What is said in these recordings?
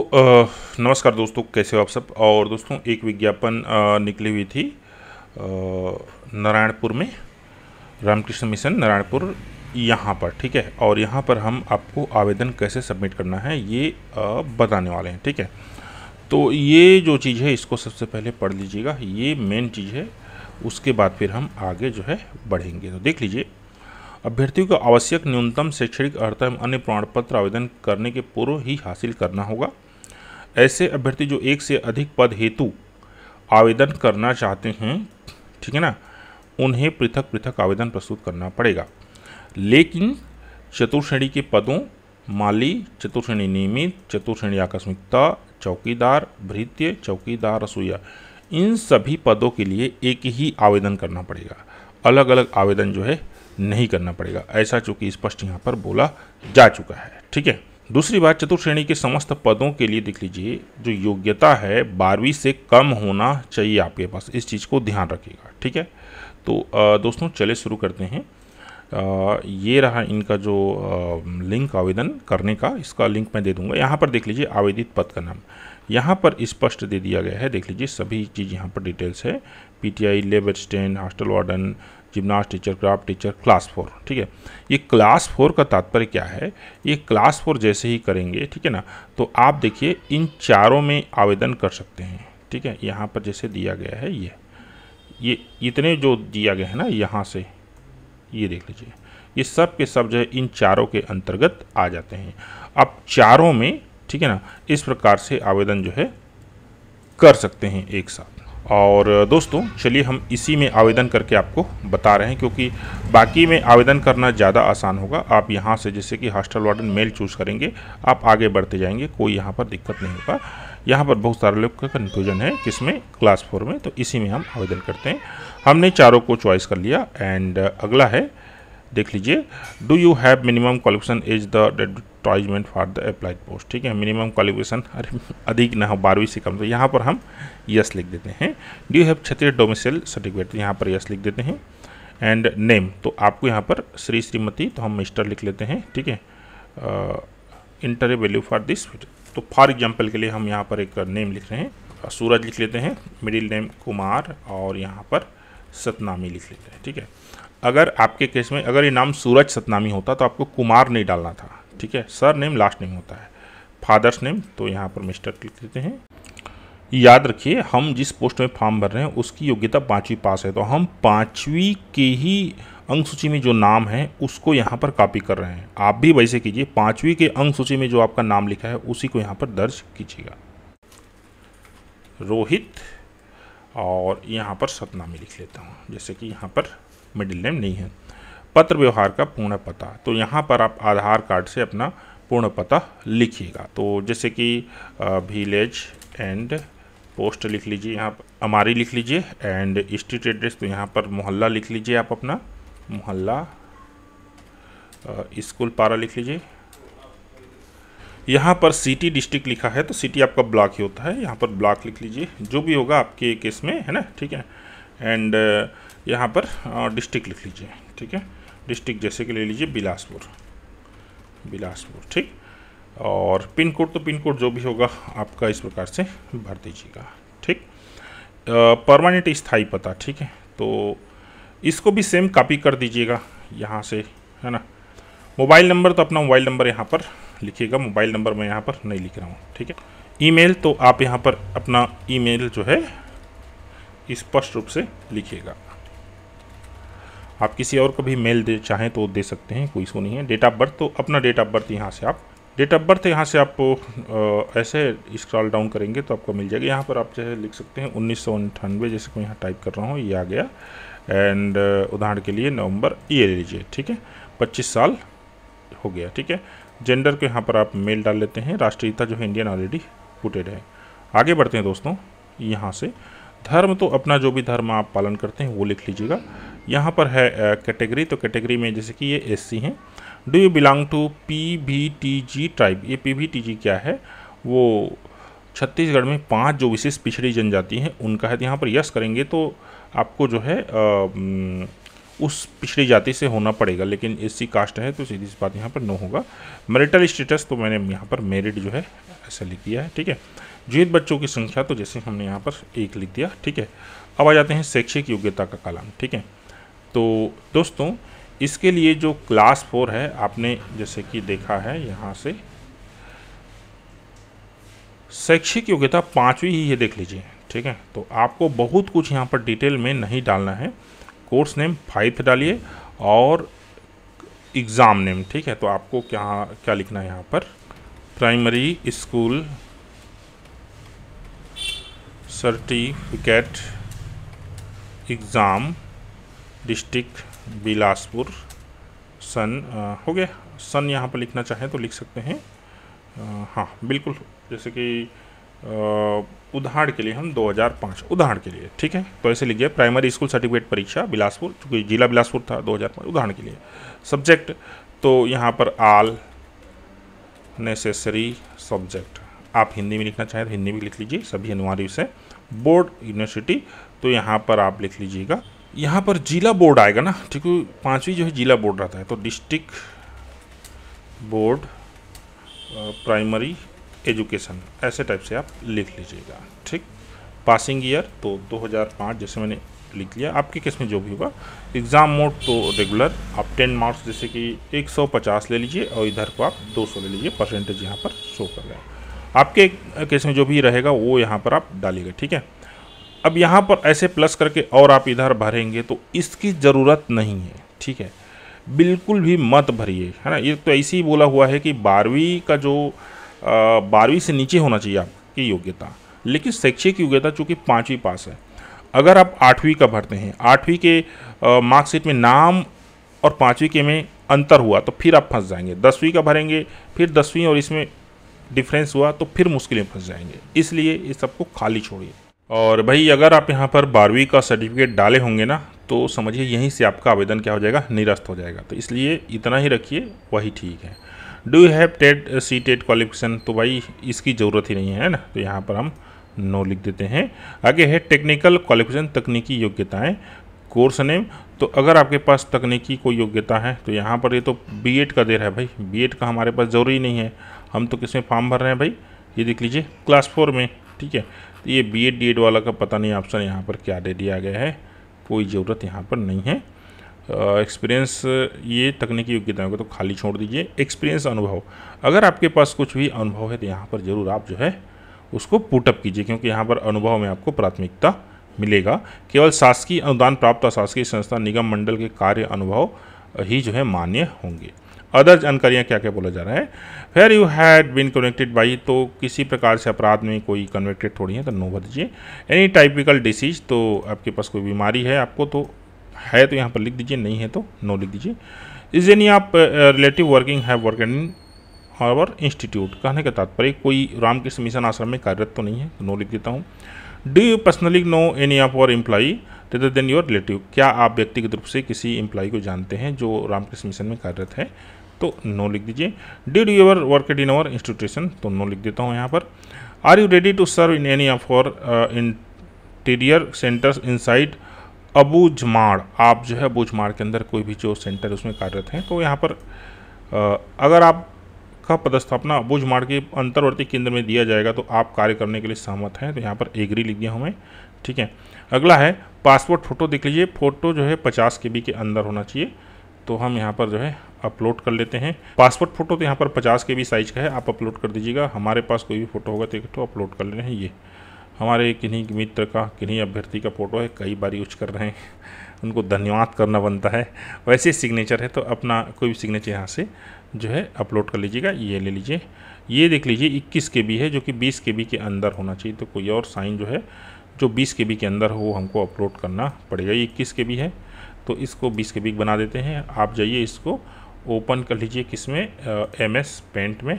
तो, नमस्कार दोस्तों कैसे हो आप सब और दोस्तों एक विज्ञापन निकली हुई थी नारायणपुर में रामकृष्ण मिशन नारायणपुर यहाँ पर ठीक है और यहाँ पर हम आपको आवेदन कैसे सबमिट करना है ये बताने वाले हैं ठीक है तो ये जो चीज़ है इसको सबसे पहले पढ़ लीजिएगा ये मेन चीज़ है उसके बाद फिर हम आगे जो है बढ़ेंगे तो देख लीजिए अभ्यर्थियों को आवश्यक न्यूनतम शैक्षणिक अर्थ एवं अन्य प्रमाण पत्र आवेदन करने के पूर्व ही हासिल करना होगा ऐसे अभ्यर्थी जो एक से अधिक पद हेतु आवेदन करना चाहते हैं ठीक है ना उन्हें पृथक पृथक आवेदन प्रस्तुत करना पड़ेगा लेकिन चतुर्श्रेणी के पदों माली चतुर्श्रेणी नियमित चतुर्श्रेणी आकस्मिकता चौकीदार भृत्य चौकीदार रसोईया इन सभी पदों के लिए एक ही आवेदन करना पड़ेगा अलग अलग आवेदन जो है नहीं करना पड़ेगा ऐसा चूंकि स्पष्ट यहाँ पर बोला जा चुका है ठीक है दूसरी बात चतुर्थ श्रेणी के समस्त पदों के लिए देख लीजिए जो योग्यता है बारहवीं से कम होना चाहिए आपके पास इस चीज़ को ध्यान रखिएगा ठीक है तो दोस्तों चले शुरू करते हैं ये रहा इनका जो लिंक आवेदन करने का इसका लिंक मैं दे दूंगा यहाँ पर देख लीजिए आवेदित पद का नाम यहाँ पर स्पष्ट दे दिया गया है देख लीजिए सभी चीज़ यहाँ पर डिटेल्स है PTI labour stand hostel warden gymnast teacher craft teacher class four ठीक है ये क्लास फोर का तात्पर्य क्या है ये क्लास फोर जैसे ही करेंगे ठीक है ना तो आप देखिए इन चारों में आवेदन कर सकते हैं ठीक है यहाँ पर जैसे दिया गया है ये ये इतने जो दिया गया है ना यहाँ से ये देख लीजिए ये सब के सब जो है इन चारों के अंतर्गत आ जाते हैं अब चारों में ठीक है ना इस प्रकार से आवेदन जो है कर सकते हैं एक साथ और दोस्तों चलिए हम इसी में आवेदन करके आपको बता रहे हैं क्योंकि बाकी में आवेदन करना ज़्यादा आसान होगा आप यहाँ से जैसे कि हॉस्टल वार्डन मेल चूज़ करेंगे आप आगे बढ़ते जाएंगे कोई यहाँ पर दिक्कत नहीं होगा यहाँ पर बहुत सारे लोग का कन्फ्यूजन है किसमें क्लास फोर में तो इसी में हम आवेदन करते हैं हमने चारों को चॉइस कर लिया एंड अगला है देख लीजिए do you have minimum qualification is the advertisement for the applied post ठीक है मिनिमम क्वालिफिकेशन अरे अधिक ना हो बारहवीं से कम तो यहाँ पर हम यस लिख देते हैं डू यू हैव क्षेत्रीय डोमिसल सर्टिफिकेट यहाँ पर यस लिख देते हैं एंड नेम तो आपको यहाँ पर श्री श्रीमती तो हम मिस्टर लिख लेते हैं ठीक है इंटर वैल्यू फॉर दिस तो फॉर एग्जाम्पल के लिए हम यहाँ पर एक नेम लिख रहे हैं सूरज लिख लेते हैं मिडिल नेम कुमार और यहाँ पर सतनामी लिख लेते हैं ठीक है अगर आपके केस में अगर ये नाम सूरज सतनामी होता तो आपको कुमार नहीं डालना था ठीक है सर नेम लास्ट नेम होता है फादर्स नेम तो यहाँ पर मिस्टर लिख देते हैं याद रखिए हम जिस पोस्ट में फॉर्म भर रहे हैं उसकी योग्यता पाँचवीं पास है तो हम पाँचवीं के ही अंक सूची में जो नाम है उसको यहाँ पर कॉपी कर रहे हैं आप भी वैसे कीजिए पाँचवीं के अंक सूची में जो आपका नाम लिखा है उसी को यहाँ पर दर्ज कीजिएगा रोहित और यहाँ पर सतनामी लिख लेता हूँ जैसे कि यहाँ पर मिडिल नेम नहीं है पत्र व्यवहार का पूर्ण पता तो यहाँ पर आप आधार कार्ड से अपना पूर्ण पता लिखिएगा तो जैसे कि विलेज एंड पोस्ट लिख लीजिए यहाँ पर अमारी लिख लीजिए एंड स्ट्रीट एड्रेस तो यहाँ पर मोहल्ला लिख लीजिए आप अपना मोहल्ला स्कूल पारा लिख लीजिए यहाँ पर सिटी डिस्ट्रिक्ट लिखा है तो सिटी आपका ब्लॉक ही होता है यहाँ पर ब्लॉक लिख लीजिए जो भी होगा आपके केस में है ना ठीक है एंड यहाँ पर डिस्ट्रिक्ट लिख लीजिए ठीक है डिस्ट्रिक्ट जैसे कि ले लीजिए बिलासपुर बिलासपुर ठीक और पिन कोड तो पिन कोड जो भी होगा आपका इस प्रकार से भर दीजिएगा ठीक परमानेंट स्थाई पता ठीक है तो इसको भी सेम कॉपी कर दीजिएगा यहाँ से है ना मोबाइल नंबर तो अपना मोबाइल नंबर यहाँ पर लिखिएगा मोबाइल नंबर मैं यहाँ पर नहीं लिख रहा हूँ ठीक है ईमेल तो आप यहाँ पर अपना ईमेल जो है स्पष्ट रूप से लिखिएगा आप किसी और को भी मेल दे चाहें तो दे सकते हैं कोई इसको नहीं है डेट ऑफ बर्थ तो अपना डेट ऑफ बर्थ यहाँ से आप डेट ऑफ बर्थ यहाँ से आप आ, ऐसे स्क्रॉल डाउन करेंगे तो आपको मिल जाएगा यहाँ पर आप जैसे लिख सकते हैं उन्नीस सौ अंठानवे जैसे मैं यहाँ टाइप कर रहा हूँ ये आ गया एंड उदाहरण के लिए नवंबर ये ले लीजिए ठीक है पच्चीस साल हो गया ठीक है जेंडर को यहाँ पर आप मेल डाल लेते हैं राष्ट्रीयता जो है इंडियन ऑलरेडी पुटेड है आगे बढ़ते हैं दोस्तों यहाँ से धर्म तो अपना जो भी धर्म आप पालन करते हैं वो लिख लीजिएगा यहाँ पर है कैटेगरी तो कैटेगरी में जैसे कि ये एससी हैं do you belong to P V T G tribe ये पी भी टी जी क्या है वो छत्तीसगढ़ में पांच जो विशेष पिछड़ी जनजाति हैं उनका है तो यहाँ पर यस करेंगे तो आपको जो है आ, उस पिछड़ी जाति से होना पड़ेगा लेकिन एस सी कास्ट है तो सीधी सी बात यहाँ पर नो होगा मेरिटल स्टेटस तो मैंने यहाँ पर मेरिट जो है ऐसा लिख दिया है ठीक है जीवित बच्चों की संख्या तो जैसे हमने यहाँ पर एक लिख दिया ठीक है अब आ जाते हैं शैक्षिक योग्यता का कलम ठीक है तो दोस्तों इसके लिए जो क्लास फोर है आपने जैसे कि देखा है यहाँ से शैक्षिक योग्यता पाँचवीं ही ये देख लीजिए ठीक है तो आपको बहुत कुछ यहाँ पर डिटेल में नहीं डालना है कोर्स नेम फाइव डालिए और एग्ज़ाम नेम ठीक है तो आपको क्या क्या लिखना है यहाँ पर primary school certificate exam district Bilaspur सन आ, हो गया सन यहाँ पर लिखना चाहें तो लिख सकते हैं आ, हाँ बिल्कुल जैसे कि उदाहरण के लिए हम 2005 उदाहरण के लिए ठीक है तो ऐसे लिखिए प्राइमरी स्कूल सर्टिफिकेट परीक्षा बिलासपुर चूँकि जिला बिलासपुर था 2005 उदाहरण के लिए सब्जेक्ट तो यहाँ पर आल नेसेसरी सब्जेक्ट आप हिंदी में लिखना चाहें तो हिंदी में लिख लीजिए सभी अनिवार्य विषय बोर्ड यूनिवर्सिटी तो यहाँ पर आप लिख लीजिएगा यहाँ पर जिला बोर्ड आएगा ना ठीक है पाँचवीं जो है जिला बोर्ड रहता है तो डिस्ट्रिक्ट बोर्ड प्राइमरी एजुकेशन ऐसे टाइप से आप लिख लीजिएगा ठीक पासिंग ईयर तो 2005 जैसे मैंने लिख लिया आपके केस में जो भी होगा एग्ज़ाम मोड तो रेगुलर आप 10 मार्क्स जैसे कि 150 ले लीजिए और इधर को आप 200 ले लीजिए परसेंटेज यहाँ पर शो कर रहे हैं आपके केस में जो भी रहेगा वो यहाँ पर आप डालिएगा ठीक है अब यहाँ पर ऐसे प्लस करके और आप इधर भरेंगे तो इसकी ज़रूरत नहीं है ठीक है बिल्कुल भी मत भरिए है ना ये तो ऐसे ही बोला हुआ है कि बारहवीं का जो बारहवीं से नीचे होना चाहिए आपकी योग्यता लेकिन शैक्षिक योग्यता चूँकि पाँचवीं पास है अगर आप आठवीं का भरते हैं आठवीं के मार्कशीट में नाम और पाँचवीं के में अंतर हुआ तो फिर आप फंस जाएंगे दसवीं का भरेंगे फिर दसवीं और इसमें डिफरेंस हुआ तो फिर मुश्किलें फंस जाएंगे इसलिए इस सबको खाली छोड़िए और भाई अगर आप यहाँ पर बारहवीं का सर्टिफिकेट डाले होंगे ना तो समझिए यहीं से आपका आवेदन क्या हो जाएगा निरस्त हो जाएगा तो इसलिए इतना ही रखिए वही ठीक है do you have TET C TET qualification तो भाई इसकी ज़रूरत ही नहीं है ना तो यहाँ पर हम नो लिख देते हैं आगे है टेक्निकल क्वालिफिकेशन तकनीकी योग्यताएँ कोर्स नेम तो अगर आपके पास तकनीकी कोई योग्यता है तो यहाँ पर ये तो एड का दे रहा है भाई एड का हमारे पास ज़रूरी नहीं है हम तो किसमें फॉर्म भर रहे हैं भाई ये देख लीजिए क्लास फोर में ठीक है तो ये बी एड डी एड वाला का पता नहीं ऑप्शन यहाँ पर क्या दे दिया गया है कोई ज़रूरत यहाँ पर नहीं है एक्सपीरियंस ये तकनीकी योग्यताओं को तो खाली छोड़ दीजिए एक्सपीरियंस अनुभव अगर आपके पास कुछ भी अनुभव है तो यहाँ पर ज़रूर आप जो है उसको पुटअप कीजिए क्योंकि यहाँ पर अनुभव में आपको प्राथमिकता मिलेगा केवल शासकीय अनुदान प्राप्त शासकीय संस्था निगम मंडल के कार्य अनुभव ही जो है मान्य होंगे अदर जानकारियाँ क्या क्या बोला जा रहा है fair you had been convicted by तो किसी प्रकार से अपराध में कोई कन्वेक्टेड थोड़ी है तो नो भर दीजिए एनी टाइपिकल डिसीज तो आपके पास कोई बीमारी है आपको तो है तो यहाँ पर लिख दीजिए नहीं है तो नो लिख दीजिए इस एनी आप relative working have work in our institute कहने के तात्पर्य कोई रामकृष्ण मिशन आश्रम में कार्यरत तो नहीं है तो नो लिख देता हूँ do you personally know any of our employee rather than your relative क्या आप व्यक्तिगत रूप से किसी एम्प्लॉई को जानते हैं जो रामकृष्ण मिशन में कार्यरत है तो नो लिख दीजिए did you ever work at in our institution तो नो लिख देता हूँ यहाँ पर are you ready to serve in any of our interior centres inside Abujhmarh आप जो है अबूझमाड़ के अंदर कोई भी जो सेंटर उसमें कार्यरत हैं तो यहाँ पर आ, uh, अगर आप का पदस्थापना अबूझमाड़ के अंतर्वर्ती केंद्र में दिया जाएगा तो आप कार्य करने के लिए सहमत हैं तो यहाँ पर एग्री लिख दिया हमें ठीक है अगला है पासपोर्ट फ़ोटो देख लीजिए फ़ोटो जो है पचास के बी के अंदर होना चाहिए तो हम यहाँ पर जो है अपलोड कर लेते हैं पासपोर्ट फोटो तो यहाँ पर पचास के बी साइज़ का है आप अपलोड कर दीजिएगा हमारे पास कोई भी फोटो होगा तो तो अपलोड कर लेना है ये हमारे किन्हीं मित्र का किन्हीं अभ्यर्थी का फ़ोटो है कई बार यूज कर रहे हैं उनको धन्यवाद करना बनता है वैसे सिग्नेचर है तो अपना कोई भी सिग्नेचर यहाँ से जो है अपलोड कर लीजिएगा ये ले लीजिए ये देख लीजिए इक्कीस के बी है जो कि बीस के बी के अंदर होना चाहिए तो कोई और साइन जो है जो बीस के बी के अंदर हो वो हमको अपलोड करना पड़ेगा ये इक्कीस के बी है तो इसको बीस के बी बना देते हैं आप जाइए इसको ओपन कर लीजिए किसमें एम एस पेंट में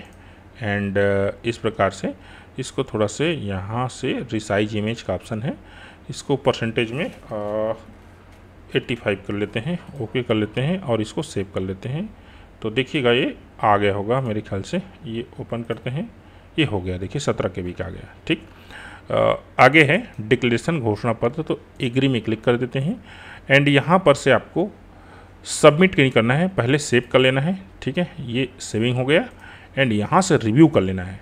एंड uh, इस प्रकार से इसको थोड़ा से यहाँ से रिसाइज इमेज का ऑप्शन है इसको परसेंटेज में एट्टी फाइव कर लेते हैं ओके कर लेते हैं और इसको सेव कर लेते हैं तो देखिएगा ये आ गया होगा मेरे ख्याल से ये ओपन करते हैं ये हो गया देखिए सत्रह के बीच आ गया ठीक uh, आगे है डिक्लेरेशन घोषणा पत्र तो एग्री में क्लिक कर देते हैं एंड यहाँ पर से आपको सबमिट नहीं करना है पहले सेव कर लेना है ठीक है ये सेविंग हो गया एंड यहाँ से रिव्यू कर लेना है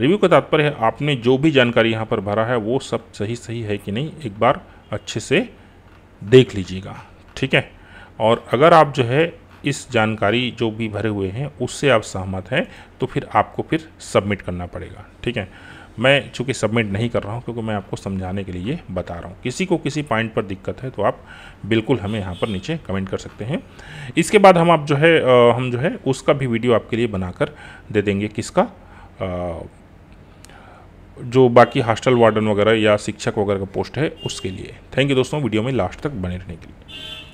रिव्यू का तात्पर्य है आपने जो भी जानकारी यहाँ पर भरा है वो सब सही सही है कि नहीं एक बार अच्छे से देख लीजिएगा ठीक है और अगर आप जो है इस जानकारी जो भी भरे हुए हैं उससे आप सहमत हैं तो फिर आपको फिर सबमिट करना पड़ेगा ठीक है मैं चूँकि सबमिट नहीं कर रहा हूँ क्योंकि मैं आपको समझाने के लिए बता रहा हूँ किसी को किसी पॉइंट पर दिक्कत है तो आप बिल्कुल हमें यहाँ पर नीचे कमेंट कर सकते हैं इसके बाद हम आप जो है आ, हम जो है उसका भी वीडियो आपके लिए बनाकर दे देंगे किसका आ, जो बाकी हॉस्टल वार्डन वगैरह या शिक्षक वगैरह का पोस्ट है उसके लिए थैंक यू दोस्तों वीडियो में लास्ट तक बने रहने के लिए